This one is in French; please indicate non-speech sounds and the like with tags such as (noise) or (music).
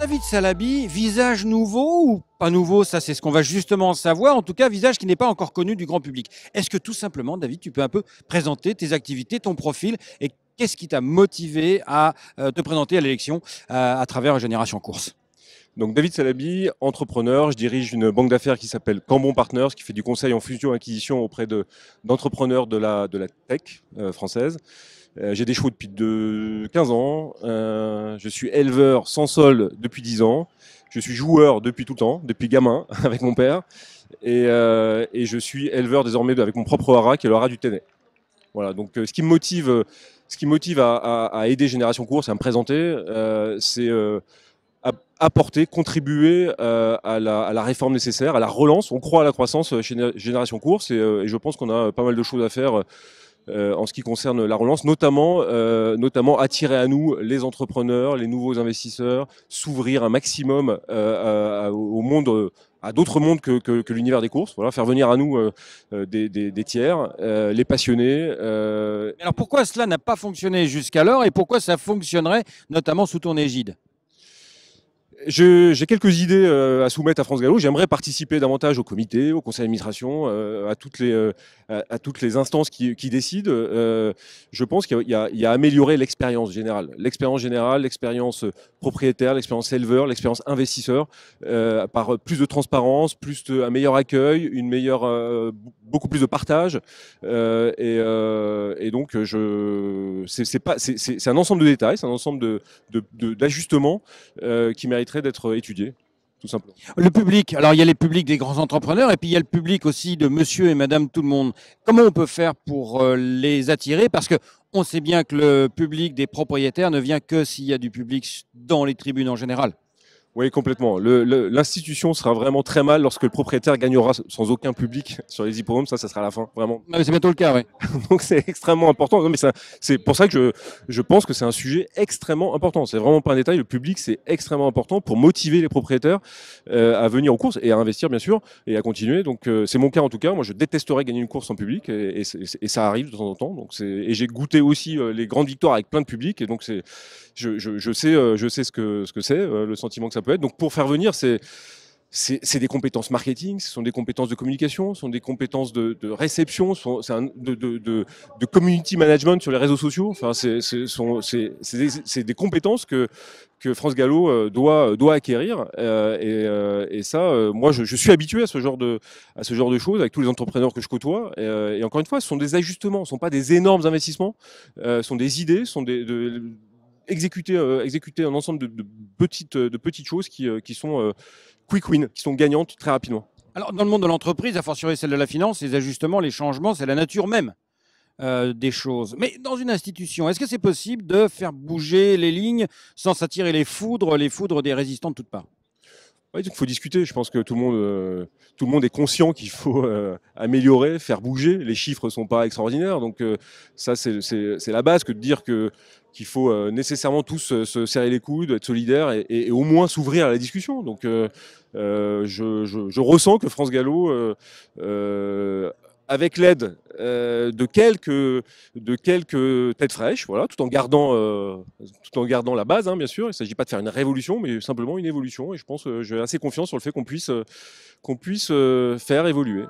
David Salabi, visage nouveau ou pas nouveau Ça, c'est ce qu'on va justement savoir. En tout cas, visage qui n'est pas encore connu du grand public. Est-ce que tout simplement, David, tu peux un peu présenter tes activités, ton profil et qu'est-ce qui t'a motivé à euh, te présenter à l'élection euh, à travers Génération Course donc David Salabi, entrepreneur, je dirige une banque d'affaires qui s'appelle Cambon Partners, qui fait du conseil en fusion-acquisition auprès d'entrepreneurs de, la, de la tech euh, française. Euh, j'ai des chevaux depuis de 15 ans, euh, je suis éleveur sans sol depuis 10 ans, je suis joueur depuis tout le temps, depuis gamin (laughs) avec mon père, et, je suis éleveur désormais avec mon propre hara qui est le du téné. Voilà, donc ce qui me motive, ce qui motive à, aider Génération Course, à me présenter, c'est apporter, contribuer euh, à la, réforme nécessaire, à la relance. On croit à la croissance chez euh, Génération Course euh, et, je pense qu'on a pas mal de choses à faire en ce qui concerne la relance, notamment, notamment attirer à nous les entrepreneurs, les nouveaux investisseurs, s'ouvrir un maximum à, au monde, à d'autres mondes que, que, l'univers des courses. Voilà, faire venir à nous des, des, tiers, les passionnés. Alors pourquoi cela n'a pas fonctionné jusqu'alors et pourquoi ça fonctionnerait, notamment sous ton égide j'ai quelques idées euh, à soumettre à France Gallo. J'aimerais participer davantage au comité, au conseil d'administration, euh, à, toutes les, euh, à toutes les instances qui, qui décident. Je pense qu'il y, y, a améliorer l'expérience générale. L'expérience générale, l'expérience propriétaire, l'expérience éleveur, l'expérience investisseur, par plus de transparence, plus un meilleur accueil, une meilleure beaucoup plus de partage. Euh, euh, et, donc, je, c'est, pas, c'est, un ensemble de détails, c'est un ensemble de, d'ajustements euh, qui mériterait d'être étudié. Tout simplement. Le public, alors il y a les publics des grands entrepreneurs et puis il y a le public aussi de monsieur et madame tout le monde. Comment on peut faire pour les attirer Parce que on sait bien que le public des propriétaires ne vient que s'il y a du public dans les tribunes en général. Oui, complètement. L'institution sera vraiment très mal lorsque le propriétaire gagnera sans aucun public sur les hippodromes. Ça, ça sera la fin, vraiment. c'est bientôt le cas, oui. (laughs) Donc c'est extrêmement important. c'est pour ça que je, pense que c'est un sujet extrêmement important. C'est vraiment pas un détail. Le public, c'est extrêmement important pour motiver les propriétaires euh, à venir aux courses et à investir, bien sûr, et à continuer. Donc euh, c'est mon cas en tout cas. Moi, je détesterais gagner une course en public et, ça arrive de temps en temps. Donc et j'ai goûté aussi euh, les grandes victoires avec plein de public. Et donc je, je, sais, je sais ce que c'est, ce que le sentiment que ça peut donc pour faire venir, c'est des compétences marketing, ce sont des compétences de communication, ce sont des compétences de, réception, c'est de, community management sur les réseaux sociaux. Enfin, c'est des, compétences que, que France Gallo euh, doit, doit acquérir. Euh, euh, et, ça, moi, je, suis habitué à ce, genre de, à ce genre de choses avec tous les entrepreneurs que je côtoie. Et, et encore une fois, ce sont des ajustements, ce ne sont pas des énormes investissements, ce sont des idées, ce sont des, exécuter, euh, exécuter un ensemble de, petites, euh, de petites choses qui, euh, qui sont quick win, qui sont gagnantes très rapidement. Alors, dans le monde de l'entreprise, à fortiori celle de la finance, les ajustements, les changements, c'est la nature même des choses. Mais dans une institution, est-ce que c'est possible de faire bouger les lignes sans s'attirer les foudres, les foudres des résistants de toutes parts il faut discuter. Je pense que tout le monde, tout le monde est conscient qu'il faut améliorer, faire bouger. Les chiffres sont pas extraordinaires, donc ça c'est la base que de dire que qu'il faut euh, nécessairement tous euh, se serrer les coudes, être solidaires et, au moins s'ouvrir à la discussion. Donc, euh, je, ressens que France Gallo, avec l'aide de quelques de quelques têtes fraîches, voilà, tout en gardant tout en gardant la base, hein, bien sûr. Il ne s'agit pas de faire une révolution, mais simplement une évolution. Et je pense, j'ai assez confiance sur le fait qu'on puisse qu'on puisse faire évoluer.